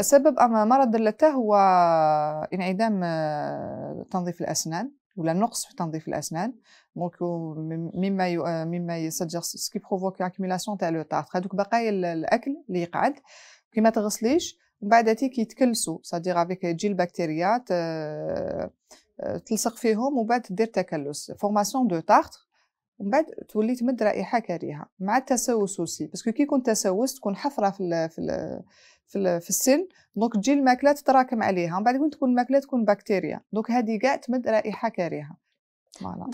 سبب أما مرض اللثة هو انعدام آه، تنظيف الأسنان ولا نقص في تنظيف الأسنان دونك euh، مما آه، مما يسجل سكي بروفوك اكيميلاسيون تاع لو تارتر هذوك بقايا الأكل اللي يقعد كي ما تغسليش ومن بعد تي يتكلسوا سادير افيك تجي البكتيريا تلصق فيهم ومن بعد دير تكلس فورماسيون دو تارتر ومن بعد تولي تمد رائحه كريهه مع التسوس اوسي باسكو كي يكون تسوس تكون حفره في ال في ال في, في السن دونك تجي الماكله تتراكم عليها ومن بعد تكون الماكله تكون بكتيريا دونك هذه كاع تمد رائحه كريهه فوالا